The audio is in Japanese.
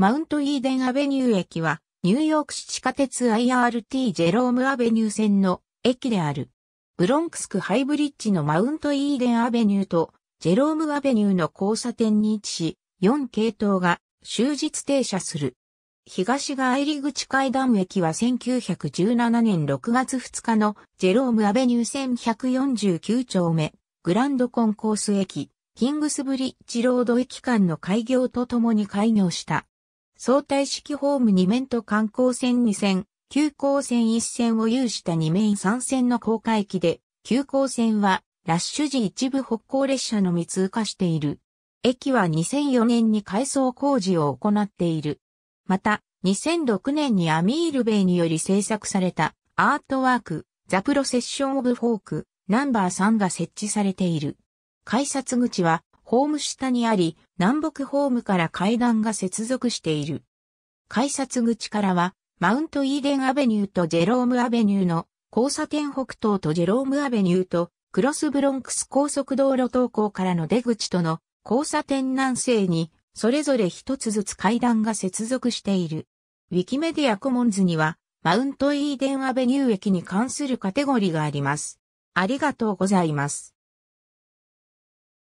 マウントイーデンアベニュー駅は、ニューヨーク市地下鉄 IRT ジェロームアベニュー線の駅である。ブロンクスクハイブリッジのマウントイーデンアベニューとジェロームアベニューの交差点に位置し、4系統が終日停車する。東が入口階段駅は1917年6月2日のジェロームアベニュー線1 4 9丁目、グランドコンコース駅、キングスブリッジロード駅間の開業とともに開業した。相対式ホーム2面と観光船2線、急行線1線を有した2面3線の高架駅で、急行線はラッシュ時一部北行列車のみ通過している。駅は2004年に改装工事を行っている。また、2006年にアミールベイにより制作されたアートワーク、ザ・プロセッション・オブ・フォーク、ナンバー3が設置されている。改札口はホーム下にあり、南北ホームから階段が接続している。改札口からは、マウントイーデンアベニューとジェロームアベニューの交差点北東とジェロームアベニューとクロスブロンクス高速道路等向からの出口との交差点南西にそれぞれ一つずつ階段が接続している。ウィキメディアコモンズにはマウントイーデンアベニュー駅に関するカテゴリーがあります。ありがとうございます。